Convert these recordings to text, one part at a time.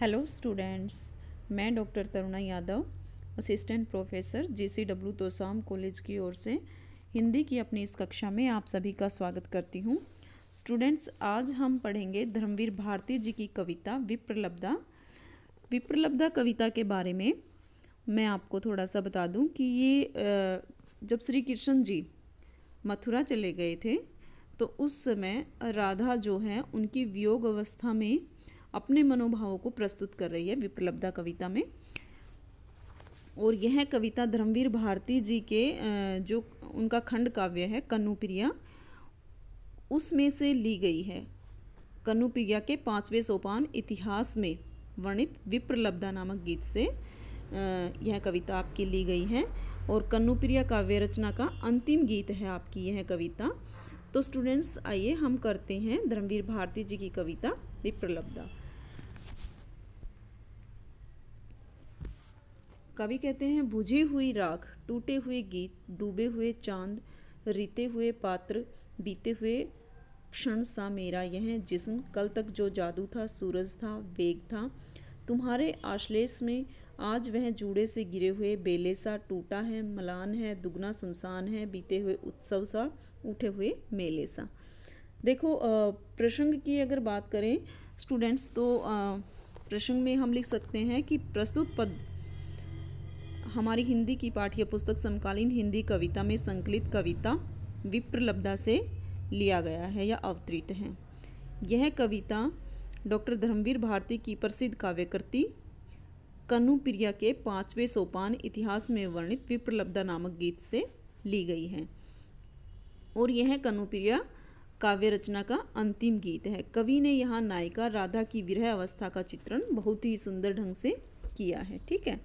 hello students मैं doctor Taruna Yadav assistant professor GCW Tosham college की ओर से हिंदी की अपनी इस कक्षा में आप सभी का स्वागत करती हूँ स्टूडेंट्स आज हम पढ़ेंगे धर्मवीर भारती जी की कविता विप्रलब्धा विप्रलब्धा कविता के बारे में मैं आपको थोड़ा सा बता दूं कि ये जब श्री कृष्ण जी मथुरा चले गए थे तो उस समय राधा जो है उनकी वियोग अवस्था में अपने मनोभावों को प्रस्तुत कर रही है विप्रलब्धा कविता में और यह कविता धर्मवीर भारती जी के जो उनका खंड काव्य है कन्नुप्रिया उसमें से ली गई है कन्नुप्रिया के पांचवें सोपान इतिहास में वर्णित विप्रलब्धा नामक गीत से यह कविता आपकी ली गई है और कन्नुप्रिया काव्य रचना का अंतिम गीत है आपकी यह कविता तो स्टूडेंट्स आइए हम करते हैं धर्मवीर भारती जी की कविता विप्रलब्धा कवि कहते हैं बुझी हुई राख टूटे हुए गीत डूबे हुए चांद रीते हुए पात्र बीते हुए क्षण सा मेरा यह जिसम कल तक जो जादू था सूरज था वेग था तुम्हारे आश्लेष में आज वह जूड़े से गिरे हुए बेले सा टूटा है मलान है दुगना सुनसान है बीते हुए उत्सव सा उठे हुए मेले सा देखो प्रसंग की अगर बात करें स्टूडेंट्स तो प्रसंग में हम लिख सकते हैं कि प्रस्तुत पद हमारी हिंदी की पाठ्य पुस्तक समकालीन हिंदी कविता में संकलित कविता विप्रलब्धा से लिया गया है या अवतरित है यह कविता डॉक्टर धर्मवीर भारती की प्रसिद्ध काव्यकृति कनुप्रिया के पांचवें सोपान इतिहास में वर्णित विप्रलब्धा नामक गीत से ली गई है और यह कनुप्रिया काव्य रचना का अंतिम गीत है कवि ने यहाँ नायिका राधा की विरह अवस्था का चित्रण बहुत ही सुंदर ढंग से किया है ठीक है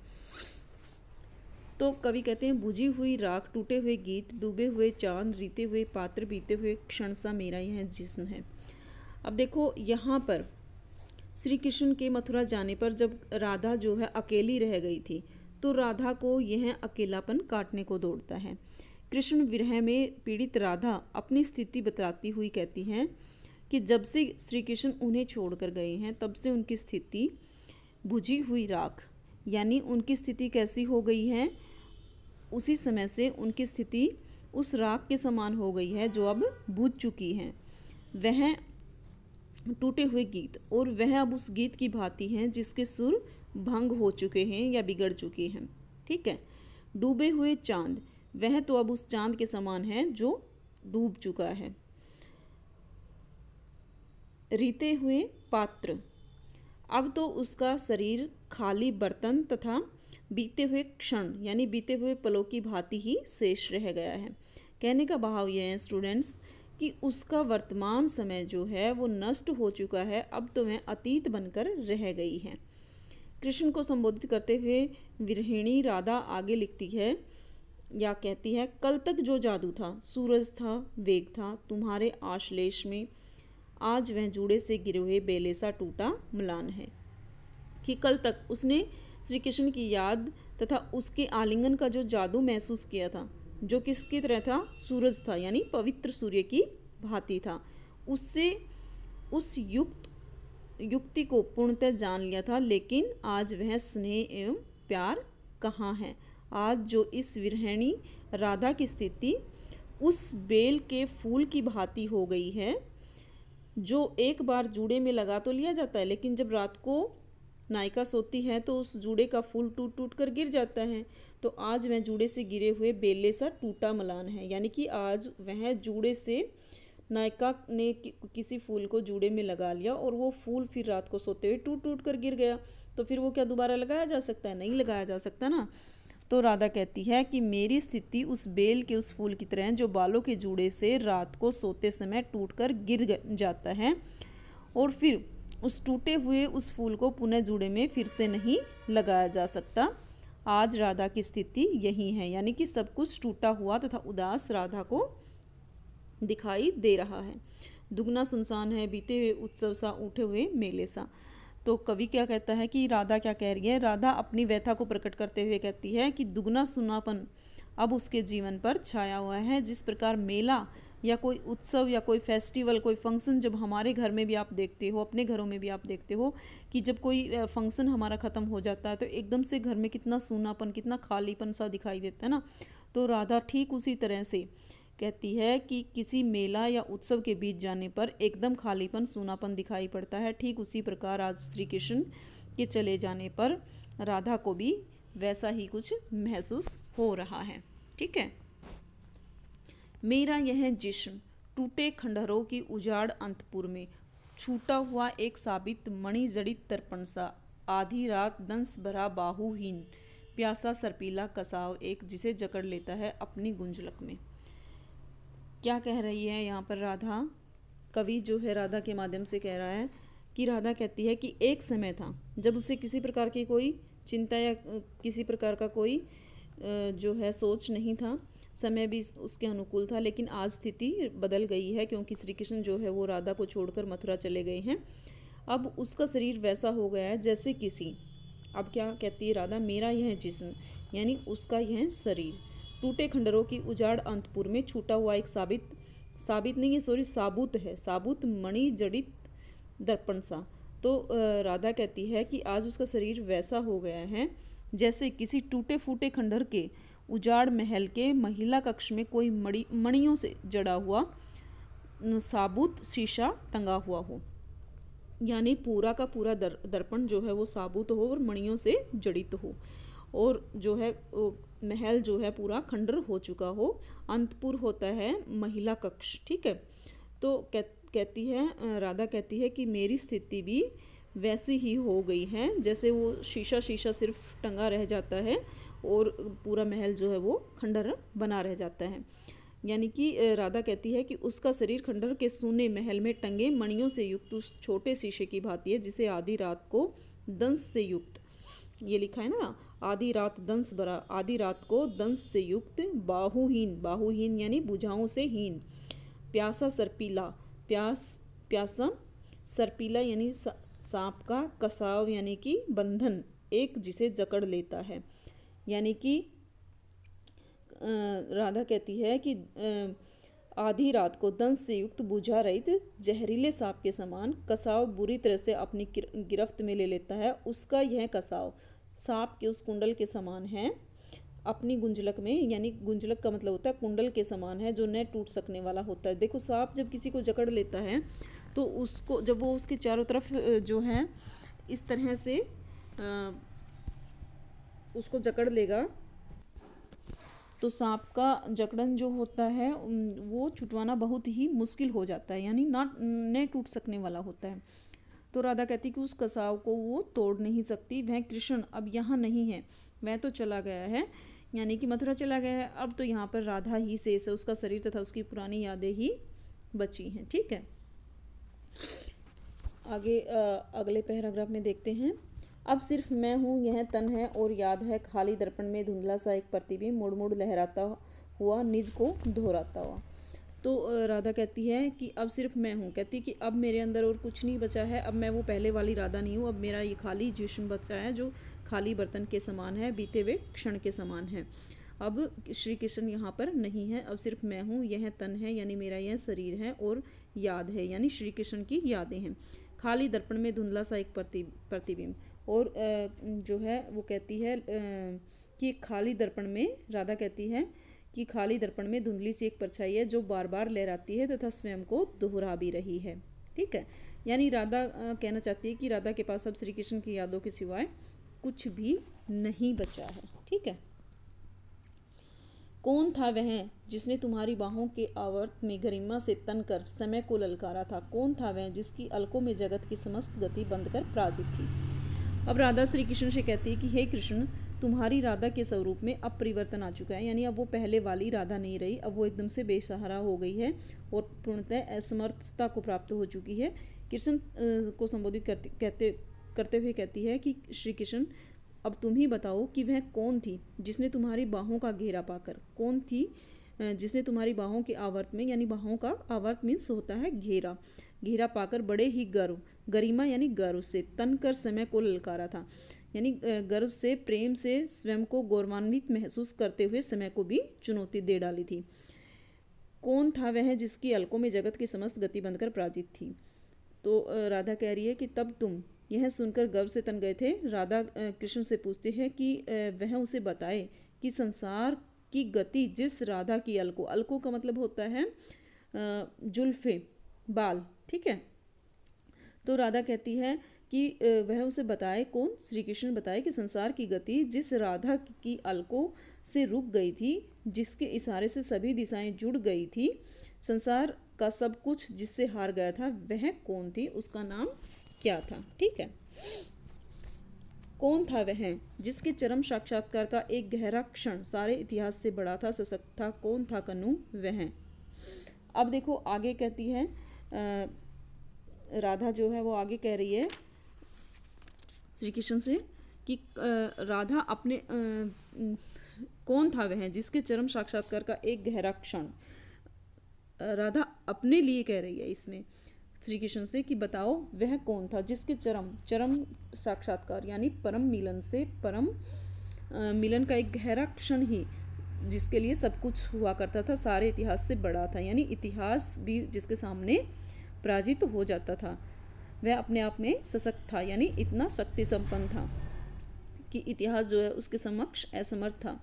तो कवि कहते हैं बुझी हुई राख टूटे हुए गीत डूबे हुए चांद रीते हुए पात्र बीते हुए क्षण सा मेरा यह जिस्म है अब देखो यहाँ पर श्री कृष्ण के मथुरा जाने पर जब राधा जो है अकेली रह गई थी तो राधा को यह अकेलापन काटने को दौड़ता है कृष्ण विरह में पीड़ित राधा अपनी स्थिति बताती हुई कहती हैं कि जब से श्री कृष्ण उन्हें छोड़कर गए हैं तब से उनकी स्थिति बुझी हुई राख यानी उनकी स्थिति कैसी हो गई है उसी समय से उनकी स्थिति उस राख के समान हो गई है जो अब बूझ चुकी है वह टूटे हुए गीत और वह अब उस गीत की भांति हैं जिसके सुर भंग हो चुके हैं या बिगड़ चुके हैं ठीक है डूबे हुए चांद वह तो अब उस चांद के समान है जो डूब चुका है रीते हुए पात्र अब तो उसका शरीर खाली बर्तन तथा बीते हुए क्षण यानी बीते हुए पलों की भांति ही शेष रह गया है कहने का भाव यह है स्टूडेंट्स कि उसका वर्तमान समय जो है वो नष्ट हो चुका है अब तो वह अतीत बनकर रह गई है कृष्ण को संबोधित करते हुए विरहिणी राधा आगे लिखती है या कहती है कल तक जो जादू था सूरज था वेग था तुम्हारे आश्लेष में आज वह जूड़े से गिरे हुए बेलेसा टूटा मलान है कि कल तक उसने श्री कृष्ण की याद तथा उसके आलिंगन का जो जादू महसूस किया था जो किसकी तरह था सूरज था यानी पवित्र सूर्य की भांति था उससे उस युक्त युक्ति को पूर्णतः जान लिया था लेकिन आज वह स्नेह एवं प्यार कहाँ है आज जो इस विरहिणी राधा की स्थिति उस बेल के फूल की भांति हो गई है जो एक बार जूड़े में लगा तो लिया जाता है लेकिन जब रात को नायिका सोती है तो उस जूड़े का फूल टूट टूट कर गिर जाता है तो आज वह जूड़े से गिरे हुए बेले सा टूटा मलान है यानी कि आज वह जूड़े से नायिका ने कि, किसी फूल को जूड़े में लगा लिया और वो फूल फिर रात को सोते हुए टूट टूट कर गिर गया तो फिर वो क्या दोबारा लगाया जा सकता है नहीं लगाया जा सकता ना तो राधा कहती है कि मेरी स्थिति उस बेल के उस फूल की तरह है जो बालों के जूड़े से रात को सोते समय टूट कर गिर जाता है और फिर उस टूटे हुए उस फूल को पुनः जुड़े में फिर से नहीं लगाया जा सकता आज राधा की स्थिति यही है यानी कि सब कुछ टूटा हुआ तथा उदास राधा को दिखाई दे रहा है दुगना सुनसान है बीते हुए उत्सव सा उठे हुए मेले सा तो कवि क्या कहता है कि राधा क्या कह रही है राधा अपनी व्यथा को प्रकट करते हुए कहती है कि दुगना सुनापन अब उसके जीवन पर छाया हुआ है जिस प्रकार मेला या कोई उत्सव या कोई फेस्टिवल कोई फंक्शन जब हमारे घर में भी आप देखते हो अपने घरों में भी आप देखते हो कि जब कोई फंक्शन हमारा ख़त्म हो जाता है तो एकदम से घर में कितना सूनापन कितना खालीपन सा दिखाई देता है ना तो राधा ठीक उसी तरह से कहती है कि किसी मेला या उत्सव के बीच जाने पर एकदम खालीपन सूनापन दिखाई पड़ता है ठीक उसी प्रकार आज श्री कृष्ण के चले जाने पर राधा को भी वैसा ही कुछ महसूस हो रहा है ठीक है मेरा यह जिश्म टूटे खंडहरों की उजाड़ अंतपुर में छूटा हुआ एक साबित मणिजड़ित तर्पण सा आधी रात दंस भरा बाहुहीन प्यासा सरपीला कसाव एक जिसे जकड़ लेता है अपनी गुंजलक में क्या कह रही है यहाँ पर राधा कवि जो है राधा के माध्यम से कह रहा है कि राधा कहती है कि एक समय था जब उसे किसी प्रकार की कोई चिंता या किसी प्रकार का कोई जो है सोच नहीं था समय भी उसके अनुकूल था लेकिन आज स्थिति बदल गई है क्योंकि श्री कृष्ण जो है वो राधा को छोड़कर मथुरा चले गए हैं अब उसका शरीर वैसा हो गया है जैसे किसी अब क्या कहती है राधा मेरा यह जिस्म यानी उसका यह शरीर टूटे खंडरों की उजाड़ अंतपुर में छूटा हुआ एक साबित साबित नहीं है सॉरी साबुत है साबुत मणि जड़ित दर्पण सा तो राधा कहती है कि आज उसका शरीर वैसा हो गया है जैसे किसी टूटे फूटे खंडर के उजाड़ महल के महिला कक्ष में कोई मणि मणियों से जड़ा हुआ साबुत शीशा टंगा हुआ हो यानी पूरा का पूरा दर, दर्पण जो है वो साबुत हो और मणियों से जड़ित हो और जो है महल जो है पूरा खंडर हो चुका हो अंतपुर होता है महिला कक्ष ठीक है तो कह कहती है राधा कहती है कि मेरी स्थिति भी वैसी ही हो गई है जैसे वो शीशा शीशा सिर्फ टंगा रह जाता है और पूरा महल जो है वो खंडर बना रह जाता है यानी कि राधा कहती है कि उसका शरीर खंडर के सूने महल में टंगे मणियों से युक्त उस छोटे शीशे की भांति है जिसे आधी रात को दंश से युक्त ये लिखा है ना आधी रात दंश बरा आधी रात को दंश से युक्त बाहुहीन बाहुहीन यानी बुझाओं से हीन प्यासा सरपीला प्यास प्यासा सरपीला यानी सांप का कसाव यानी कि बंधन एक जिसे जकड़ लेता है यानी कि राधा कहती है कि आधी रात को दंश से युक्त बुझा रहित जहरीले सांप के समान कसाव बुरी तरह से अपनी गिरफ्त में ले लेता है उसका यह कसाव सांप के उस कुंडल के समान है अपनी गुंजलक में यानी गुंजलक का मतलब होता है कुंडल के समान है जो न टूट सकने वाला होता है देखो सांप जब किसी को जकड़ लेता है तो उसको जब वो उसके चारों तरफ जो है इस तरह से उसको जकड़ लेगा तो सांप का जकड़न जो होता है वो छुटवाना बहुत ही मुश्किल हो जाता है यानी ना न टूट सकने वाला होता है तो राधा कहती कि उस कसाव को वो तोड़ नहीं सकती वह कृष्ण अब यहाँ नहीं है वह तो चला गया है यानी कि मथुरा चला गया है अब तो यहाँ पर राधा ही से से उसका शरीर तथा उसकी पुरानी यादें ही बची हैं ठीक है आगे अगले पैराग्राफ में देखते हैं अब सिर्फ मैं हूँ यह तन है और याद है खाली दर्पण में धुंधला सा एक प्रतिबिंब मुड़ मुड़ लहराता हुआ निज को दोहराता हुआ तो राधा कहती है कि अब सिर्फ मैं हूँ कहती है कि अब मेरे अंदर और कुछ नहीं बचा है अब मैं वो पहले वाली राधा नहीं हूँ अब मेरा ये खाली जिस्म बचा है जो खाली बर्तन के समान है बीते हुए क्षण के समान है अब श्री कृष्ण यहाँ पर नहीं है अब सिर्फ मैं हूँ यह तन है यानी मेरा यह शरीर है और याद है यानी श्री कृष्ण की यादें हैं खाली दर्पण में धुंधला सा एक प्रति प्रतिबिंब और जो है वो कहती है कि खाली दर्पण में राधा कहती है कि खाली दर्पण में धुंधली सी एक परछाई है जो बार बार लहराती है तथा स्वयं को दोहरा भी रही है ठीक है यानी राधा कहना चाहती है कि राधा के पास अब श्री कृष्ण की यादों के सिवाय कुछ भी नहीं बचा है ठीक है कौन था वह जिसने तुम्हारी बाहों के आवर्त में गरिमा से तन कर समय को ललकारा था कौन था वह जिसकी अलकों में जगत की समस्त गति बंद कर पराजित थी अब राधा श्री कृष्ण से कहती है कि हे कृष्ण तुम्हारी राधा के स्वरूप में अब परिवर्तन आ चुका है यानी अब वो पहले वाली राधा नहीं रही अब वो एकदम से बेसहारा हो गई है और पूर्णतः असमर्थता को प्राप्त हो चुकी है कृष्ण को संबोधित करते कहते करते हुए कहती है कि श्री कृष्ण अब तुम ही बताओ कि वह कौन थी जिसने तुम्हारी बाहों का घेरा पाकर कौन थी जिसने तुम्हारी बाहों के आवर्त में यानी बाहों का आवर्त मीन्स होता है घेरा घेरा पाकर बड़े ही गर्व गरिमा यानी गर्व से तन कर समय को ललकारा था यानी गर्व से प्रेम से स्वयं को गौरवान्वित महसूस करते हुए समय को भी चुनौती दे डाली थी कौन था वह जिसकी अलकों में जगत की समस्त गति बनकर पराजित थी तो राधा कह रही है कि तब तुम यह सुनकर गर्व से तन गए थे राधा कृष्ण से पूछते हैं कि वह उसे बताए कि संसार की गति जिस राधा की अलको अलको का मतलब होता है जुल्फे बाल ठीक है तो राधा कहती है कि वह उसे बताए कौन श्री कृष्ण बताए कि संसार की गति जिस राधा की अलको से रुक गई थी जिसके इशारे से सभी दिशाएं जुड़ गई थी संसार का सब कुछ जिससे हार गया था वह कौन थी उसका नाम क्या था ठीक है कौन था वह जिसके चरम साक्षात्कार का एक गहरा क्षण सारे इतिहास से बड़ा था सशक्त था कौन था कनु वह अब देखो आगे कहती है आ, राधा जो है वो आगे कह रही है श्री कृष्ण से कि राधा अपने आ, कौन था वह जिसके चरम साक्षात्कार का एक गहरा क्षण राधा अपने लिए कह रही है इसमें श्री कृष्ण से कि बताओ वह कौन था जिसके चरम चरम साक्षात्कार यानी परम मिलन से परम मिलन का एक गहरा क्षण ही जिसके लिए सब कुछ हुआ करता था सारे इतिहास से बड़ा था यानी इतिहास भी जिसके सामने पराजित तो हो जाता था वह अपने आप में सशक्त था यानी इतना शक्ति संपन्न था कि इतिहास जो है उसके समक्ष असमर्थ था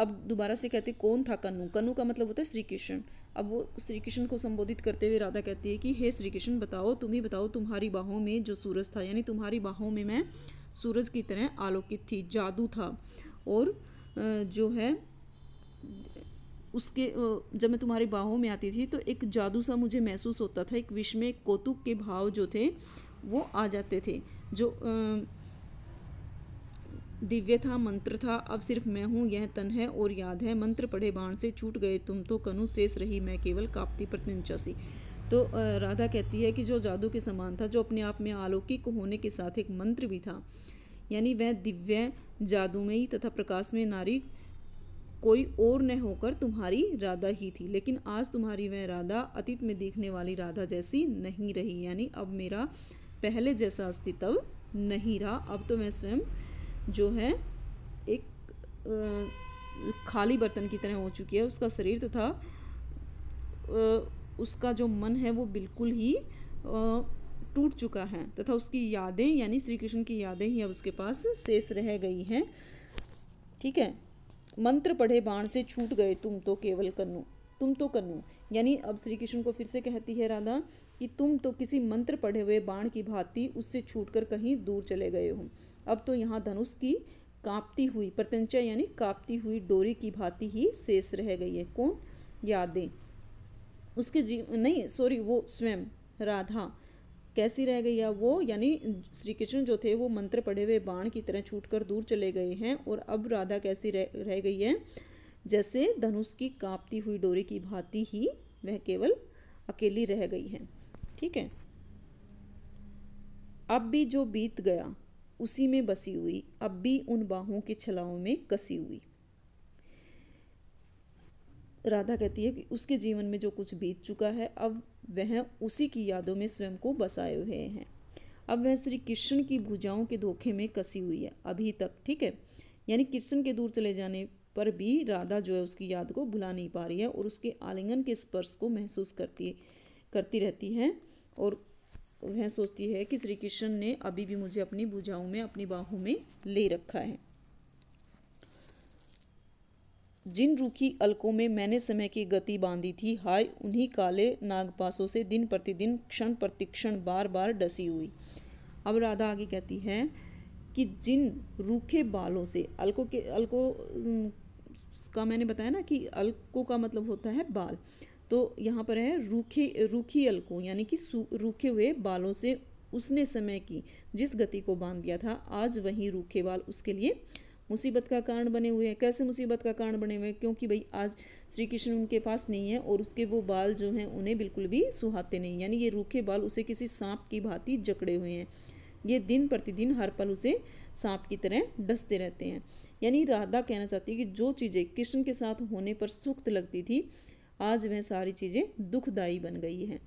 अब दोबारा से कहते कौन था कन्नू कन्नू का मतलब होता है श्री कृष्ण अब वो श्री कृष्ण को संबोधित करते हुए राधा कहती है कि हे श्री कृष्ण बताओ तुम ही बताओ तुम्हारी बाहों में जो सूरज था यानी तुम्हारी बाहों में मैं सूरज की तरह आलोकित थी जादू था और जो है उसके जब मैं तुम्हारी बाहों में आती थी तो एक जादू सा मुझे महसूस होता था एक विश्व में कौतुक के भाव जो थे वो आ जाते थे जो आ, दिव्य था मंत्र था अब सिर्फ मैं हूँ यह तन है और याद है मंत्र पढ़े बाण से छूट गए तुम तो कनु शेष रही मैं केवल कापती प्रतिनचासी तो राधा कहती है कि जो जादू के समान था जो अपने आप में अलौकिक होने के साथ एक मंत्र भी था यानी वह दिव्य जादूमयी तथा प्रकाश में नारी कोई और न होकर तुम्हारी राधा ही थी लेकिन आज तुम्हारी वह राधा अतीत में देखने वाली राधा जैसी नहीं रही यानी अब मेरा पहले जैसा अस्तित्व नहीं रहा अब तो मैं स्वयं जो है एक खाली बर्तन की तरह हो चुकी है उसका शरीर तथा उसका जो मन है वो बिल्कुल ही टूट चुका है तथा उसकी यादें यानी श्री कृष्ण की यादें ही अब उसके पास शेष रह गई हैं ठीक है मंत्र पढ़े बाण से छूट गए तुम तो केवल कन्नू तुम तो कनु यानी अब श्री कृष्ण को फिर से कहती है राधा कि तुम तो किसी मंत्र पढ़े हुए बाण की भांति उससे छूट कहीं दूर चले गए हो अब तो यहाँ धनुष की कांपती हुई प्रत्यंचा यानी कांपती हुई डोरी की भांति ही शेष रह गई है कौन यादें उसके जीव नहीं सॉरी वो स्वयं राधा कैसी रह गई है वो यानी श्री कृष्ण जो थे वो मंत्र पढ़े हुए बाण की तरह छूट कर दूर चले गए हैं और अब राधा कैसी रह रह गई है जैसे धनुष की कांपती हुई डोरी की भांति ही वह केवल अकेली रह गई है ठीक है अब भी जो बीत गया उसी में बसी हुई अब भी उन बाहों के छलाओं में कसी हुई राधा कहती है कि उसके जीवन में जो कुछ बीत चुका है अब वह उसी की यादों में स्वयं को बसाए हुए हैं अब वह श्री कृष्ण की भुजाओं के धोखे में कसी हुई है अभी तक ठीक है यानी कृष्ण के दूर चले जाने पर भी राधा जो है उसकी याद को भुला नहीं पा रही है और उसके आलिंगन के स्पर्श को महसूस करती करती रहती है और वह सोचती है कि श्री कृष्ण ने अभी भी मुझे अपनी भुजाओं में अपनी बाहों में ले रखा है जिन रूखी अलकों में मैंने समय की गति बांधी थी हाय उन्हीं काले नागपासों से दिन प्रतिदिन क्षण प्रतिक्षण बार बार डसी हुई अब राधा आगे कहती है कि जिन रूखे बालों से अलकों के अलकों का मैंने बताया ना कि अल्को का मतलब होता है बाल तो यहाँ पर है रूखे रूखी अल्को यानी कि रूखे हुए बालों से उसने समय की जिस गति को बांध दिया था आज वही रूखे बाल उसके लिए मुसीबत का कारण बने हुए हैं कैसे मुसीबत का कारण बने हुए हैं क्योंकि भाई आज श्री कृष्ण उनके पास नहीं है और उसके वो बाल जो हैं उन्हें बिल्कुल भी सुहाते नहीं यानी ये रूखे बाल उसे किसी सांप की भांति जकड़े हुए हैं ये दिन प्रतिदिन हर पल उसे सांप की तरह डसते रहते हैं यानी राधा कहना चाहती है कि जो चीज़ें कृष्ण के साथ होने पर सुख्त लगती थी आज वह सारी चीज़ें दुखदायी बन गई हैं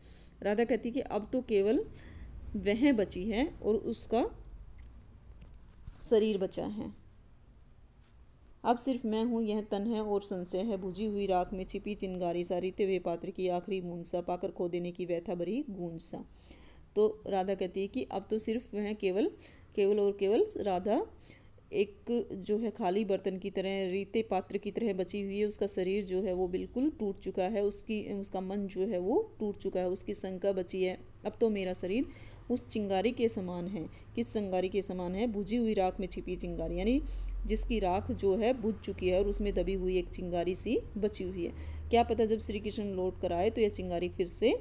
राधा कहती है कि अब तो केवल वह बची है और उसका शरीर बचा है अब सिर्फ मैं हूँ यह तन है और संशय है बुझी हुई राख में छिपी चिंगारी सारी तेवे हुए पात्र की आखिरी मूंसा सा पाकर खो देने की व्यथा भरी गूंज सा तो राधा कहती है कि अब तो सिर्फ वह केवल केवल और केवल राधा एक जो है खाली बर्तन की तरह रीते पात्र की तरह बची हुई है उसका शरीर जो है वो बिल्कुल टूट चुका है उसकी उसका मन जो है वो टूट चुका है उसकी शंका बची है अब तो मेरा शरीर उस चिंगारी के समान है किस चिंगारी के समान है बुझी हुई राख में छिपी चिंगारी यानी जिसकी राख जो है बुझ चुकी है और उसमें दबी हुई एक चिंगारी सी बची हुई है क्या पता जब श्री कृष्ण लौट कर आए तो यह चिंगारी फिर से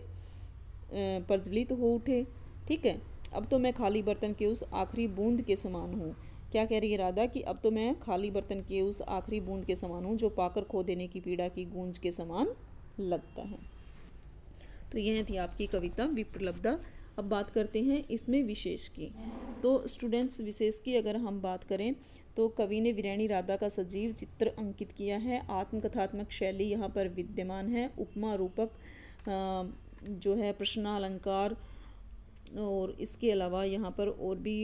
प्रज्वलित हो उठे ठीक है अब तो मैं खाली बर्तन के उस आखिरी बूंद के समान हूँ क्या कह रही है राधा कि अब तो मैं खाली बर्तन के उस आखिरी बूंद के समान हूँ जो पाकर खो देने की पीड़ा की गूंज के समान लगता है तो यह थी आपकी कविता विप्रलब्धा अब बात करते हैं इसमें विशेष की तो स्टूडेंट्स विशेष की अगर हम बात करें तो कवि ने विरैणी राधा का सजीव चित्र अंकित किया है आत्मकथात्मक शैली यहाँ पर विद्यमान है उपमा रूपक जो है प्रश्न अलंकार और इसके अलावा यहाँ पर और भी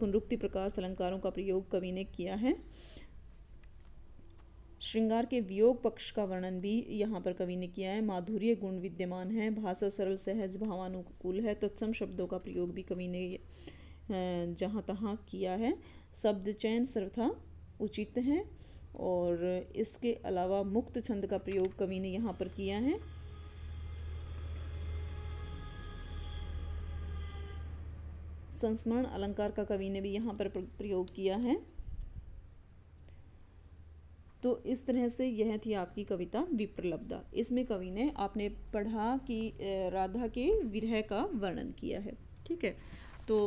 पुनरुक्ति प्रकाश अलंकारों का प्रयोग कवि ने किया है श्रृंगार के वियोग पक्ष का वर्णन भी यहाँ पर कवि ने किया है माधुर्य गुण विद्यमान है भाषा सरल सहज भावानुकूल है तत्सम शब्दों का प्रयोग भी कवि ने जहाँ तहाँ किया है शब्द चयन सर्वथा उचित है और इसके अलावा मुक्त छंद का प्रयोग कवि ने यहाँ पर किया है संस्मरण अलंकार का कवि ने भी यहाँ पर प्रयोग किया है तो इस तरह से यह थी आपकी कविता विप्रलब्धा इसमें कवि ने आपने पढ़ा कि राधा के विरह का वर्णन किया है ठीक है तो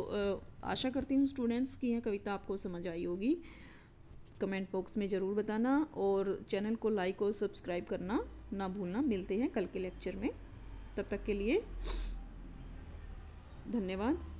आशा करती हूँ स्टूडेंट्स की यह कविता आपको समझ आई होगी कमेंट बॉक्स में ज़रूर बताना और चैनल को लाइक और सब्सक्राइब करना ना भूलना मिलते हैं कल के लेक्चर में तब तक के लिए धन्यवाद